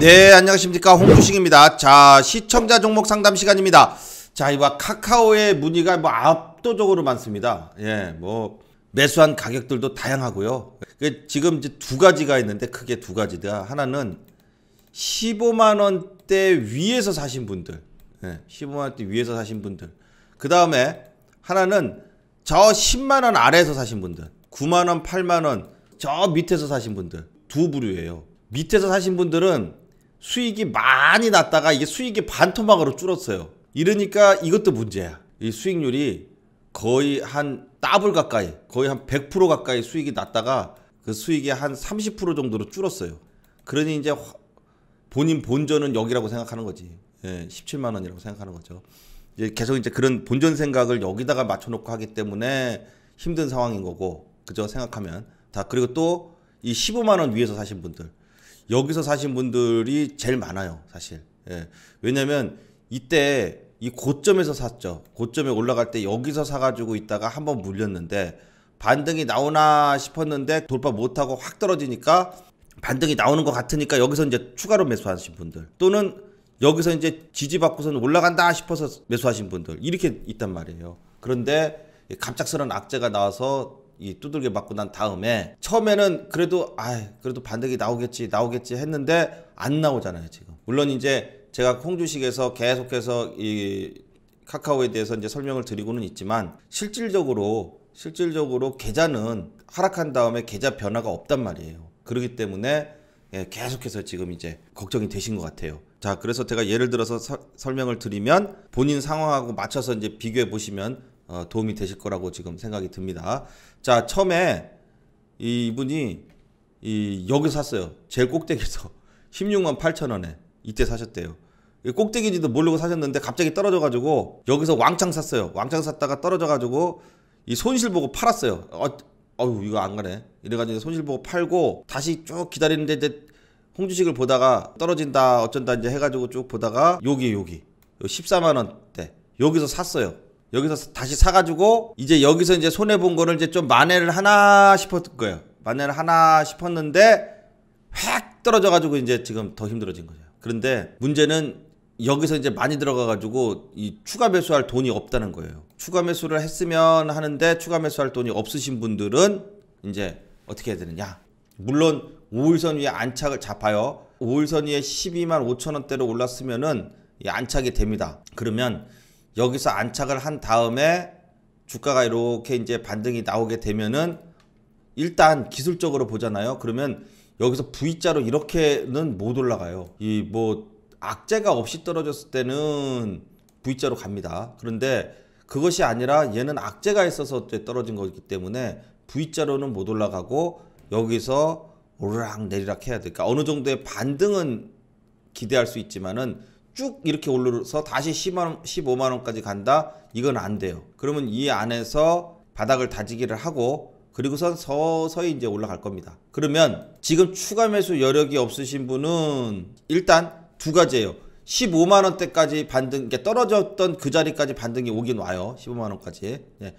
네 안녕하십니까 홍주식입니다 자 시청자 종목 상담 시간입니다 자 이봐 카카오의 문의가 뭐 압도적으로 많습니다 예 뭐 매수한 가격들도 다양하고요 그 지금 이제 두 가지가 있는데 크게 두 가지다 하나는 15만원대 위에서 사신 분들 예, 15만원대 위에서 사신 분들 그 다음에 하나는 저 10만원 아래에서 사신 분들 9만원 8만원 저 밑에서 사신 분들 두 부류예요 밑에서 사신 분들은 수익이 많이 났다가 이게 수익이 반토막으로 줄었어요. 이러니까 이것도 문제야. 이 수익률이 거의 한 더블 가까이 거의 한 100% 가까이 수익이 났다가 그 수익이 한 30% 정도로 줄었어요. 그러니 이제 본인 본전은 여기라고 생각하는 거지. 예, 17만 원이라고 생각하는 거죠. 이제 계속 이제 그런 본전 생각을 여기다가 맞춰놓고 하기 때문에 힘든 상황인 거고 그저 생각하면 다 그리고 또 이 15만 원 위에서 사신 분들 여기서 사신 분들이 제일 많아요, 사실. 예. 왜냐면 이때 이 고점에서 샀죠. 고점에 올라갈 때 여기서 사가지고 있다가 한번 물렸는데 반등이 나오나 싶었는데 돌파 못하고 확 떨어지니까 반등이 나오는 것 같으니까 여기서 이제 추가로 매수하신 분들 또는 여기서 이제 지지받고선 올라간다 싶어서 매수하신 분들 이렇게 있단 말이에요. 그런데 갑작스런 악재가 나와서 이 두들겨 맞고 난 다음에 처음에는 그래도 아 그래도 반대기 나오겠지 나오겠지 했는데 안 나오잖아요 지금 물론 이제 제가 홍주식에서 계속해서 이 카카오에 대해서 이제 설명을 드리고는 있지만 실질적으로 실질적으로 계좌는 하락한 다음에 계좌 변화가 없단 말이에요 그렇기 때문에 예, 계속해서 지금 이제 걱정이 되신 것 같아요. 자, 그래서 제가 예를 들어서 서, 설명을 드리면 본인 상황하고 맞춰서 이제 비교해 보시면 어, 도움이 되실 거라고 지금 생각이 듭니다. 자, 처음에 이분이 이여기 샀어요. 제일 꼭대기에서 16만 8천 원에 이때 사셨대요. 꼭대기인지도 모르고 사셨는데 갑자기 떨어져가지고 여기서 왕창 샀어요. 왕창 샀다가 떨어져가지고 이 손실 보고 팔았어요. 어, 어휴 이거 안 가네. 이래가지고 손실 보고 팔고 다시 쭉 기다리는데 이제 홍주식을 보다가 떨어진다 어쩐다 이제 해가지고 쭉 보다가 여기 여기 14만 원대 여기서 샀어요. 여기서 다시 사가지고 이제 여기서 이제 손해 본 거를 이제 좀 만회를 하나 싶었을 거예요. 만회를 하나 싶었는데 확 떨어져가지고 이제 지금 더 힘들어진 거죠. 그런데 문제는 여기서 이제 많이 들어가가지고 이 추가 매수할 돈이 없다는 거예요. 추가 매수를 했으면 하는데 추가 매수할 돈이 없으신 분들은 이제 어떻게 해야 되느냐? 물론 5일선 위에 안착을 잡아요. 5일선 위에 12만 5천 원대로 올랐으면은 안착이 됩니다. 그러면 여기서 안착을 한 다음에 주가가 이렇게 이제 반등이 나오게 되면은 일단 기술적으로 보잖아요. 그러면 여기서 V자로 이렇게는 못 올라가요. 이 뭐 악재가 없이 떨어졌을 때는 V자로 갑니다. 그런데 그것이 아니라 얘는 악재가 있어서 떨어진 거기 때문에 V자로는 못 올라가고 여기서 오르락 내리락 해야 되니까 그러니까 어느 정도의 반등은 기대할 수 있지만은 쭉 이렇게 올려서 다시 10만 15만원까지 간다? 이건 안 돼요. 그러면 이 안에서 바닥을 다지기를 하고 그리고선 서서히 이제 올라갈 겁니다. 그러면 지금 추가 매수 여력이 없으신 분은 일단 두 가지예요. 15만 원대까지 반등, 그러니까 떨어졌던 그 자리까지 반등이 오긴 와요. 15만 원까지. 예.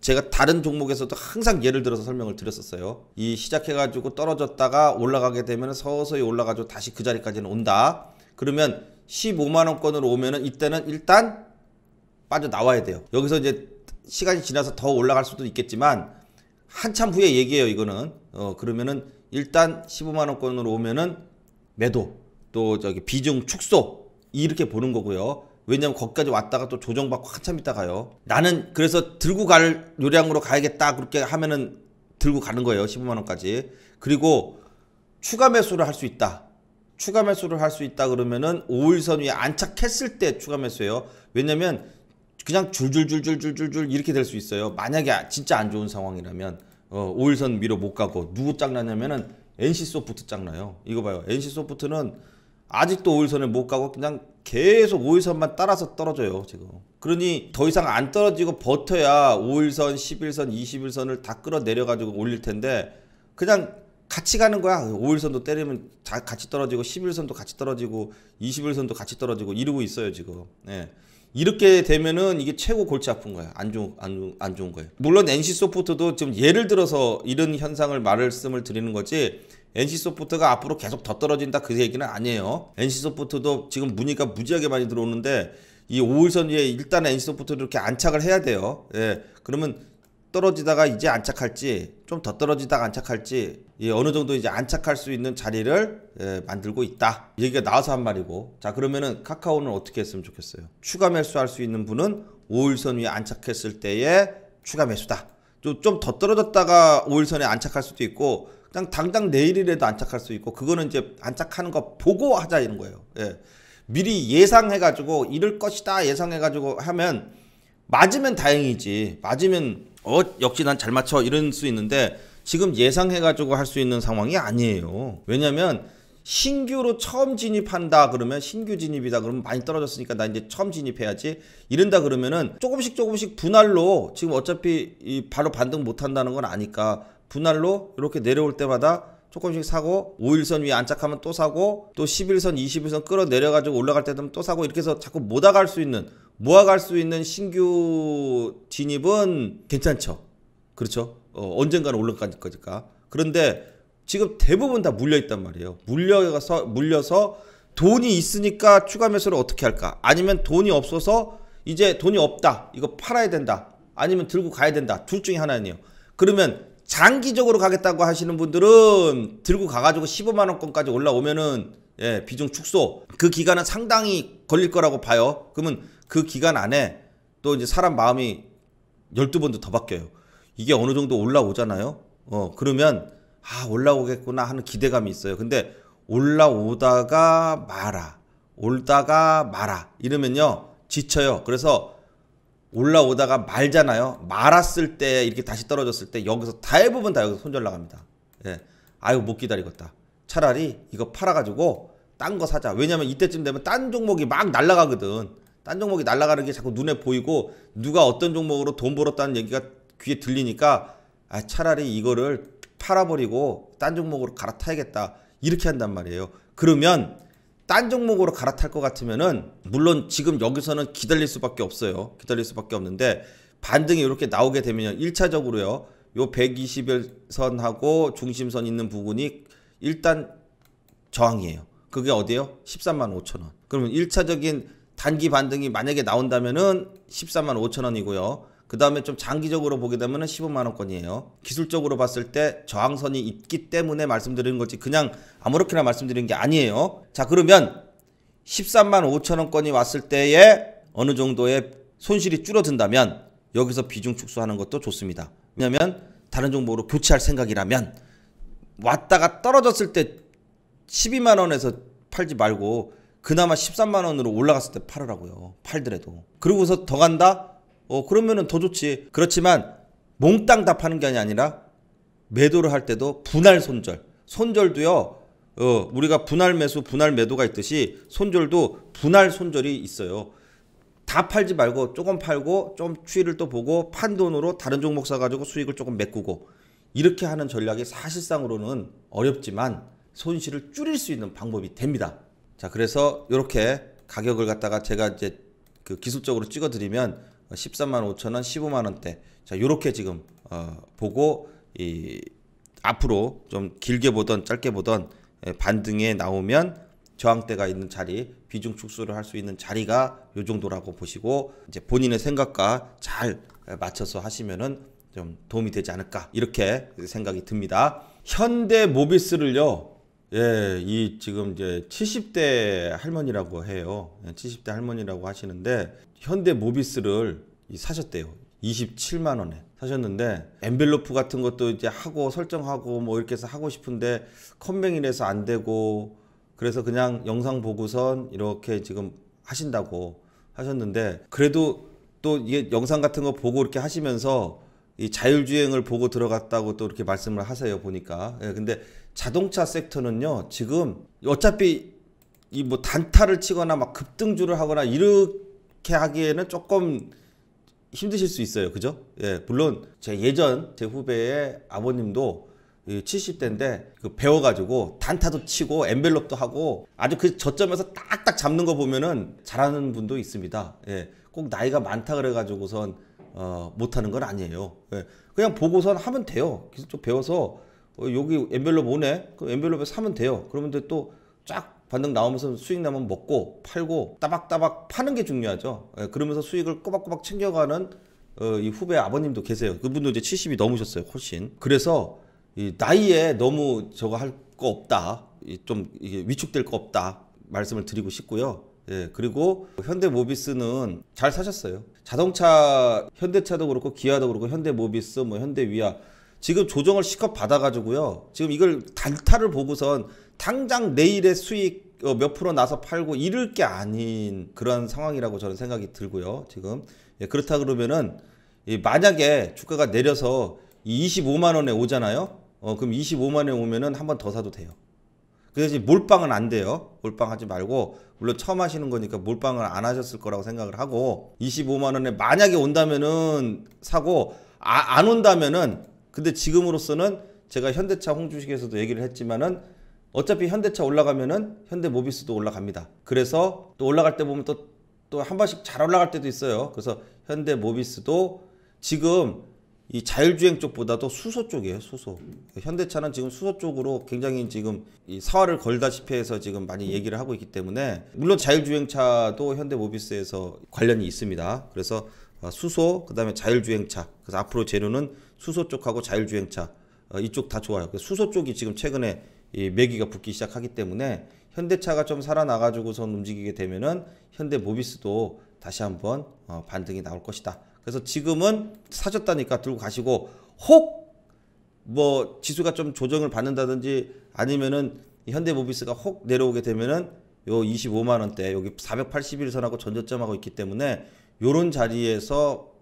제가 다른 종목에서도 항상 예를 들어서 설명을 드렸었어요. 이 시작해가지고 떨어졌다가 올라가게 되면 서서히 올라가지고 다시 그 자리까지는 온다. 그러면 15만원권으로 오면은 이때는 일단 빠져나와야 돼요. 여기서 이제 시간이 지나서 더 올라갈 수도 있겠지만 한참 후에 얘기해요 이거는 어 그러면은 일단 15만원권으로 오면은 매도 또 저기 비중 축소 이렇게 보는 거고요 왜냐면 거기까지 왔다가 또 조정받고 한참 있다 가요 나는 그래서 들고 갈 요량으로 가야겠다 그렇게 하면은 들고 가는 거예요 15만원까지 그리고 추가 매수를 할 수 있다 추가 매수를 할 수 있다 그러면은 5일선 위에 안착했을 때 추가 매수예요. 왜냐면 그냥 줄줄줄줄줄줄줄 이렇게 될 수 있어요. 만약에 진짜 안 좋은 상황이라면 어, 5일선 위로 못 가고 누구 짝나냐면은 NC 소프트 짝나요 이거 봐요. NC 소프트는 아직도 5일선을 못 가고 그냥 계속 5일선만 따라서 떨어져요 지금 그러니 더 이상 안 떨어지고 버텨야 5일선, 11선, 21선을 다 끌어 내려가지고 올릴 텐데 그냥 같이 가는 거야. 5일선도 때리면 다 같이 떨어지고 11선도 같이 떨어지고 21선도 같이 떨어지고 이러고 있어요 지금. 예. 이렇게 되면은 이게 최고 골치 아픈 거야. 안 좋은 안, 안 좋은 거예요. 물론 NC 소프트도 지금 예를 들어서 이런 현상을 말씀을 드리는 거지. NC 소프트가 앞으로 계속 더 떨어진다 그 얘기는 아니에요. NC 소프트도 지금 문의가 무지하게 많이 들어오는데 이 5일선 위에 일단 NC 소프트를 이렇게 안착을 해야 돼요. 예. 그러면 떨어지다가 이제 안착할지 좀 더 떨어지다가 안착할지 예, 어느 정도 이제 안착할 수 있는 자리를 예, 만들고 있다 얘기가 나와서 한 말이고 자 그러면은 카카오는 어떻게 했으면 좋겠어요 추가 매수할 수 있는 분은 5일선 위에 안착했을 때의 추가 매수다 좀 더 떨어졌다가 5일선에 안착할 수도 있고 그냥 당장 내일이라도 안착할 수 있고 그거는 이제 안착하는 거 보고 하자 이런 거예요 예. 미리 예상해가지고 이럴 것이다 예상해가지고 하면 맞으면 다행이지 맞으면 어 역시 난 잘 맞춰 이럴 수 있는데 지금 예상해가지고 할 수 있는 상황이 아니에요. 왜냐면 신규로 처음 진입한다 그러면 신규 진입이다 그러면 많이 떨어졌으니까 나 이제 처음 진입해야지 이른다 그러면은 조금씩 조금씩 분할로 지금 어차피 바로 반등 못한다는 건 아니까 분할로 이렇게 내려올 때마다 조금씩 사고 5일선 위에 안착하면 또 사고 또 11선 21선 끌어 내려가지고 올라갈 때 되면 또 사고 이렇게 해서 자꾸 모아갈 수 있는 모아갈 수 있는 신규 진입은 괜찮죠 그렇죠 어, 언젠가는 올라갈 거니까 그런데 지금 대부분 다 물려 있단 말이에요 물려서 물려서 돈이 있으니까 추가 매수를 어떻게 할까 아니면 돈이 없어서 이제 돈이 없다 이거 팔아야 된다 아니면 들고 가야 된다 둘 중에 하나네요 그러면 장기적으로 가겠다고 하시는 분들은 들고 가가지고 15만 원권까지 올라오면은 예, 비중 축소. 그 기간은 상당히 걸릴 거라고 봐요. 그러면 그 기간 안에 또 이제 사람 마음이 12번도 더 바뀌어요. 이게 어느 정도 올라오잖아요. 어, 그러면 아, 올라오겠구나 하는 기대감이 있어요. 근데 올라오다가 마라 올다가 마라 이러면요. 지쳐요. 그래서 올라오다가 말잖아요. 말았을 때 이렇게 다시 떨어졌을 때 여기서 대부분 다 여기서 손절 나갑니다. 예. 아유 못 기다리겠다. 차라리 이거 팔아가지고 딴 거 사자. 왜냐면 이때쯤 되면 딴 종목이 막 날아가거든. 딴 종목이 날아가는 게 자꾸 눈에 보이고 누가 어떤 종목으로 돈 벌었다는 얘기가 귀에 들리니까 아 차라리 이거를 팔아버리고 딴 종목으로 갈아타야겠다. 이렇게 한단 말이에요. 그러면 딴 종목으로 갈아탈 것 같으면은 물론 지금 여기서는 기다릴 수밖에 없어요. 기다릴 수밖에 없는데 반등이 이렇게 나오게 되면요. 1차적으로요. 요 120일선하고 중심선 있는 부분이 일단 저항이에요. 그게 어디에요 13만 5천 원. 그러면 1차적인 단기 반등이 만약에 나온다면은 13만 5천 원이고요. 그 다음에 좀 장기적으로 보게 되면 15만원권이에요. 기술적으로 봤을 때 저항선이 있기 때문에 말씀드리는 거지 그냥 아무렇게나 말씀드리는 게 아니에요. 자 그러면 13만 5천원권이 왔을 때에 어느 정도의 손실이 줄어든다면 여기서 비중 축소하는 것도 좋습니다. 왜냐하면 다른 종목으로 교체할 생각이라면 왔다가 떨어졌을 때 12만원에서 팔지 말고 그나마 13만원으로 올라갔을 때 팔으라고요. 팔더라도. 그러고서 더 간다? 어, 그러면은 더 좋지. 그렇지만 몽땅 다 파는 게 아니라 매도를 할 때도 분할 손절. 손절도요. 어, 우리가 분할 매수, 분할 매도가 있듯이 손절도 분할 손절이 있어요. 다 팔지 말고 조금 팔고 좀 추이를 또 보고 판 돈으로 다른 종목 사가지고 수익을 조금 메꾸고 이렇게 하는 전략이 사실상으로는 어렵지만 손실을 줄일 수 있는 방법이 됩니다. 자, 그래서 이렇게 가격을 갖다가 제가 이제 그 기술적으로 찍어드리면 13만 5천 원, 15만 원대. 자, 요렇게 지금 어, 보고 이 앞으로 좀 길게 보던 짧게 보던 예, 반등에 나오면 저항대가 있는 자리, 비중 축소를 할 수 있는 자리가 요 정도라고 보시고 이제 본인의 생각과 잘 예, 맞춰서 하시면은 좀 도움이 되지 않을까 이렇게 생각이 듭니다. 현대 모비스를요. 예, 이 지금 이제 70대 할머니라고 해요. 70대 예, 할머니라고 하시는데 현대 모비스를 사셨대요. 27만 원에 사셨는데 엔벨로프 같은 것도 이제 하고 설정하고 뭐 이렇게 해서 하고 싶은데 컴맹이라서 안 되고 그래서 그냥 영상 보고선 이렇게 지금 하신다고 하셨는데 그래도 또 이게 영상 같은 거 보고 이렇게 하시면서 이 자율주행을 보고 들어갔다고 또 이렇게 말씀을 하세요 보니까 예, 근데 자동차 섹터는요 지금 어차피 이 뭐 단타를 치거나 막 급등주를 하거나 이렇게 그렇게 하기에는 조금 힘드실 수 있어요. 그죠? 예, 물론 제 예전 제 후배의 아버님도 70대인데 그 배워가지고 단타도 치고 엠벨롭도 하고 아주 그 저점에서 딱딱 잡는 거 보면은 잘하는 분도 있습니다. 예, 꼭 나이가 많다 그래가지고선 어, 못하는 건 아니에요. 예, 그냥 보고선 하면 돼요. 계속 좀 배워서 어, 여기 엠벨롭 오네? 그엠벨롭에사면 돼요. 그러면 또쫙 반등 나오면서 수익 나면 먹고 팔고 따박따박 파는 게 중요하죠. 예, 그러면서 수익을 꼬박꼬박 챙겨가는 어, 이 후배 아버님도 계세요. 그분도 이제 70이 넘으셨어요, 훨씬. 그래서 이 나이에 너무 저거 할 거 없다. 좀 이게 위축될 거 없다. 말씀을 드리고 싶고요. 예, 그리고 현대모비스는 잘 사셨어요. 자동차, 현대차도 그렇고 기아도 그렇고 현대모비스, 뭐 현대위아 지금 조정을 시컷 받아가지고요. 지금 이걸 단타를 보고선 당장 내일의 수익 어, 몇 프로 나서 팔고 잃을 게 아닌 그런 상황이라고 저는 생각이 들고요. 지금 예, 그렇다 그러면은 만약에 주가가 내려서 25만 원에 오잖아요. 어, 그럼 25만 원에 오면은 한 번 더 사도 돼요. 그래서 몰빵은 안 돼요. 몰빵하지 말고 물론 처음 하시는 거니까 몰빵을 안 하셨을 거라고 생각을 하고 25만 원에 만약에 온다면은 사고 아, 안 온다면은 근데 지금으로서는 제가 현대차 홍주식에서도 얘기를 했지만은 어차피 현대차 올라가면은 현대 모비스도 올라갑니다. 그래서 또 올라갈 때 보면 또 또 한 번씩 잘 올라갈 때도 있어요. 그래서 현대 모비스도 지금 이 자율주행 쪽보다도 수소 쪽이에요, 수소. 현대차는 지금 수소 쪽으로 굉장히 지금 이 사활을 걸다시피 해서 지금 많이 얘기를 하고 있기 때문에 물론 자율주행차도 현대 모비스에서 관련이 있습니다. 그래서 아, 수소, 그다음에 자율주행차. 그래서 앞으로 재료는 수소 쪽하고 자율주행차 어, 이쪽 다 좋아요. 수소 쪽이 지금 최근에 이 매기가 붙기 시작하기 때문에 현대차가 좀 살아나가지고선 움직이게 되면은 현대 모비스도 다시 한번 어 반등이 나올 것이다. 그래서 지금은 사셨다니까 들고 가시고 혹 뭐 지수가 좀 조정을 받는다든지 아니면은 현대 모비스가 혹 내려오게 되면은 요 25만 원대 여기 481선하고 전저점하고 있기 때문에 요런 자리에서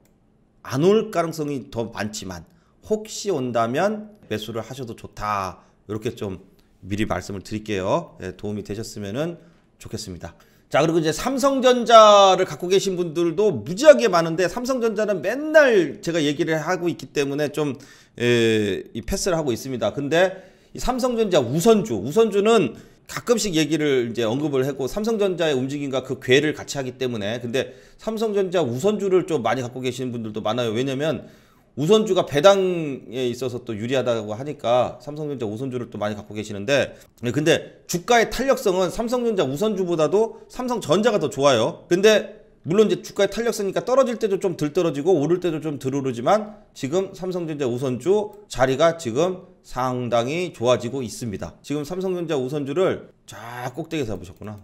안 올 가능성이 더 많지만 혹시 온다면 매수를 하셔도 좋다. 이렇게 좀 미리 말씀을 드릴게요. 예, 도움이 되셨으면 좋겠습니다. 자 그리고 이제 삼성전자를 갖고 계신 분들도 무지하게 많은데 삼성전자는 맨날 제가 얘기를 하고 있기 때문에 좀 에, 예, 이 패스를 하고 있습니다. 근데 이 삼성전자 우선주 우선주는 가끔씩 얘기를 이제 언급을 하고 삼성전자의 움직임과 그 궤를 같이 하기 때문에 근데 삼성전자 우선주를 좀 많이 갖고 계시는 분들도 많아요. 왜냐면 우선주가 배당에 있어서 또 유리하다고 하니까 삼성전자 우선주를 또 많이 갖고 계시는데 예, 근데 주가의 탄력성은 삼성전자 우선주보다도 삼성전자가 더 좋아요. 근데 물론 이제 주가의 탄력성이니까 떨어질 때도 좀 덜 떨어지고 오를 때도 좀 덜 오르지만 지금 삼성전자 우선주 자리가 지금 상당히 좋아지고 있습니다. 지금 삼성전자 우선주를 쫙꼭대기 잡으셨구나.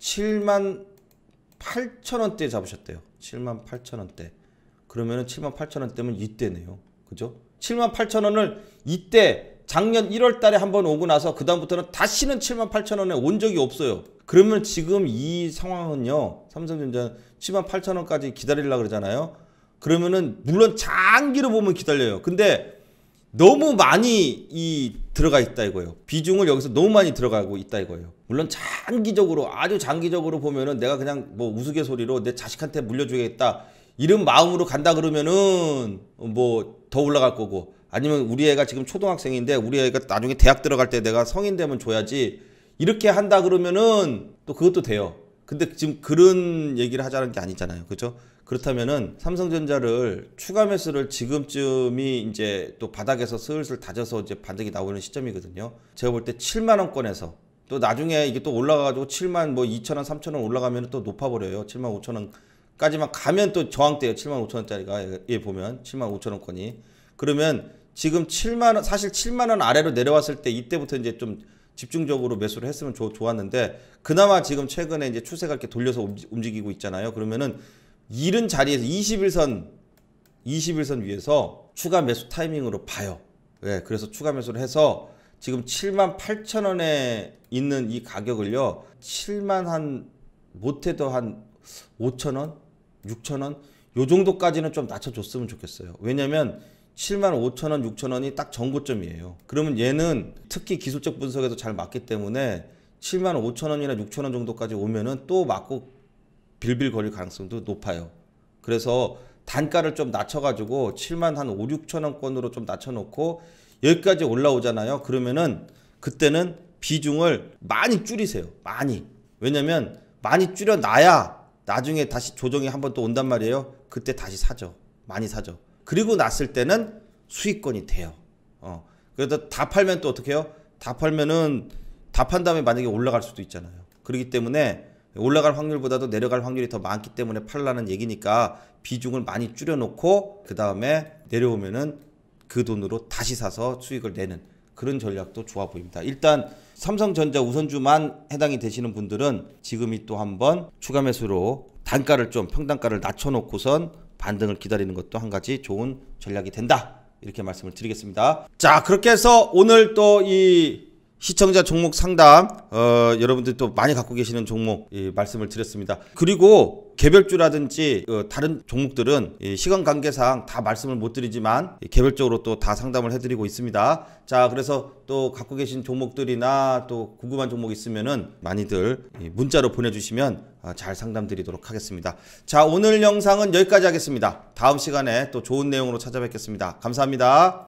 7만 8천원대 잡으셨대요. 7만 8천원대. 그러면은 7만 8천 원 때면 이때네요. 그죠? 7만 8천 원을 이때 작년 1월 달에 한번 오고 나서 그다음부터는 다시는 7만 8천 원에 온 적이 없어요. 그러면 지금 이 상황은요. 삼성전자 7만 8천 원까지 기다리려 고 그러잖아요. 그러면은 물론 장기로 보면 기다려요. 근데 너무 많이 이 들어가 있다 이거예요. 비중을 여기서 너무 많이 들어가고 있다 이거예요. 물론 장기적으로 아주 장기적으로 보면은 내가 그냥 뭐 우스갯소리로 내 자식한테 물려주겠다 이런 마음으로 간다 그러면은 뭐 더 올라갈 거고 아니면 우리 애가 지금 초등학생인데 우리 애가 나중에 대학 들어갈 때 내가 성인 되면 줘야지 이렇게 한다 그러면은 또 그것도 돼요. 근데 지금 그런 얘기를 하자는 게 아니잖아요. 그죠? 그렇다면은 삼성전자를 추가 매수를 지금쯤이 이제 또 바닥에서 슬슬 다져서 이제 반등이 나오는 시점이거든요. 제가 볼 때 7만 원권에서 또 나중에 이게 또 올라가가지고 7만 뭐 2천 원, 3천 원 올라가면 또 높아버려요. 7만 5천 원 까지만 가면 또 저항대요. 7만 5천 원짜리가 예 보면 7만 5천 원권이. 그러면 지금 7만 원 사실 7만 원 아래로 내려왔을 때 이때부터 이제 좀 집중적으로 매수를 했으면 좋, 좋았는데 그나마 지금 최근에 이제 추세가 이렇게 돌려서 움직이고 있잖아요. 그러면은 이른 자리에서 21선 21선 위에서 추가 매수 타이밍으로 봐요. 예, 그래서 추가 매수를 해서 지금 7만 8천 원에 있는 이 가격을요. 7만 한 못해도 한 5천원 6천원 요 정도까지는 좀 낮춰줬으면 좋겠어요. 왜냐면 7만 5천 원, 6천 원이 딱 정고점이에요. 그러면 얘는 특히 기술적 분석에도 잘 맞기 때문에 7만 5천 원이나 6천 원 정도까지 오면은 또 맞고 빌빌 거릴 가능성도 높아요. 그래서 단가를 좀 낮춰가지고 7만 한 5, 6천 원권으로 좀 낮춰놓고 여기까지 올라오잖아요. 그러면은 그때는 비중을 많이 줄이세요. 많이. 왜냐면 많이 줄여놔야 나중에 다시 조정이 한 번 또 온단 말이에요. 그때 다시 사죠. 많이 사죠. 그리고 났을 때는 수익권이 돼요. 어. 그래도다 팔면 또 어떻게 해요? 다 팔면은 다 판 다음에 만약에 올라갈 수도 있잖아요. 그렇기 때문에 올라갈 확률보다도 내려갈 확률이 더 많기 때문에 팔라는 얘기니까 비중을 많이 줄여놓고 그 다음에 내려오면은 그 돈으로 다시 사서 수익을 내는 그런 전략도 좋아 보입니다. 일단 삼성전자 우선주만 해당이 되시는 분들은 지금이 또 한번 추가 매수로 단가를 좀 평단가를 낮춰놓고선 반등을 기다리는 것도 한 가지 좋은 전략이 된다. 이렇게 말씀을 드리겠습니다. 자, 그렇게 해서 오늘 또이 시청자 종목 상담 어, 여러분들 또 많이 갖고 계시는 종목 예, 말씀을 드렸습니다. 그리고 개별주라든지 어, 다른 종목들은 예, 시간 관계상 다 말씀을 못 드리지만 예, 개별적으로 또 다 상담을 해드리고 있습니다. 자 그래서 또 갖고 계신 종목들이나 또 궁금한 종목 있으면은 많이들 문자로 보내주시면 어, 잘 상담 드리도록 하겠습니다. 자 오늘 영상은 여기까지 하겠습니다. 다음 시간에 또 좋은 내용으로 찾아뵙겠습니다. 감사합니다.